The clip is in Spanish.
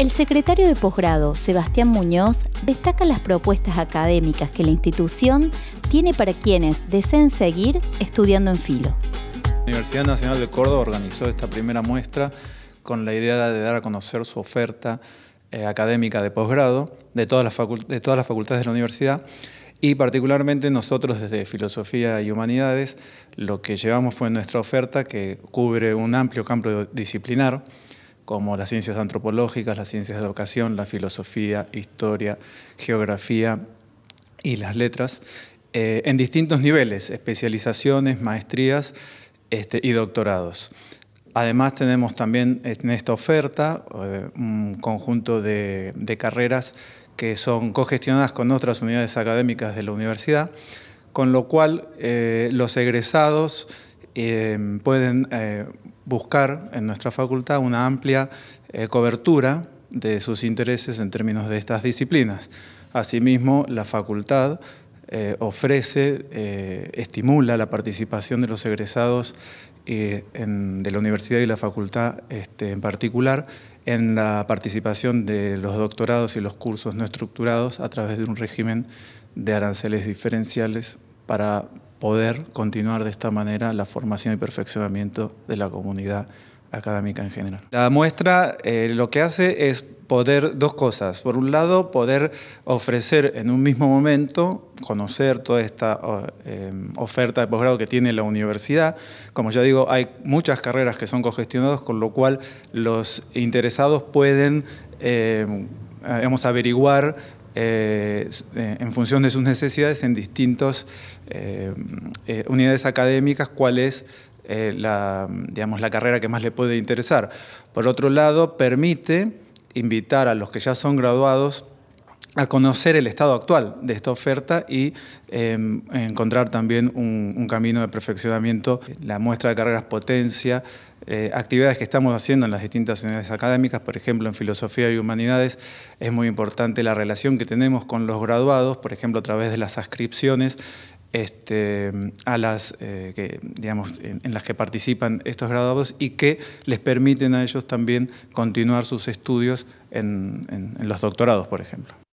El secretario de posgrado, Sebastián Muñoz, destaca las propuestas académicas que la institución tiene para quienes deseen seguir estudiando en filo. La Universidad Nacional de Córdoba organizó esta primera muestra con la idea de dar a conocer su oferta eh, académica de posgrado de, de todas las facultades de la universidad y particularmente nosotros desde Filosofía y Humanidades lo que llevamos fue nuestra oferta que cubre un amplio campo disciplinar como las ciencias antropológicas, las ciencias de educación, la filosofía, historia, geografía y las letras, eh, en distintos niveles, especializaciones, maestrías este, y doctorados. Además tenemos también en esta oferta eh, un conjunto de, carreras que son cogestionadas con otras unidades académicas de la universidad, con lo cual eh, los egresados pueden buscar en nuestra facultad una amplia eh, cobertura de sus intereses en términos de estas disciplinas. Asimismo, la facultad eh, ofrece, eh, estimula la participación de los egresados de la universidad y la facultad este, en particular en la participación de los doctorados y los cursos no estructurados a través de un régimen de aranceles diferenciales para poder continuar de esta manera la formación y perfeccionamiento de la comunidad académica en general. La muestra eh, lo que hace es poder dos cosas. Por un lado, poder ofrecer en un mismo momento, conocer toda esta eh, oferta de posgrado que tiene la universidad. Como ya digo, hay muchas carreras que son cogestionadas, con lo cual los interesados pueden... Eh, averiguar eh, eh, en función de sus necesidades en distintas eh, unidades académicas cuál es la, digamos, la carrera que más le puede interesar. Por otro lado, permite invitar a los que ya son graduados a conocer el estado actual de esta oferta y em, encontrar también un, un, camino de perfeccionamiento. La muestra de carreras potencia eh, actividades que estamos haciendo en las distintas unidades académicas, por ejemplo en Filosofía y Humanidades, es muy importante la relación que tenemos con los graduados, por ejemplo a través de las ascripciones este, a las eh, que, en, las que participan estos graduados y que les permiten a ellos también continuar sus estudios en los doctorados, por ejemplo.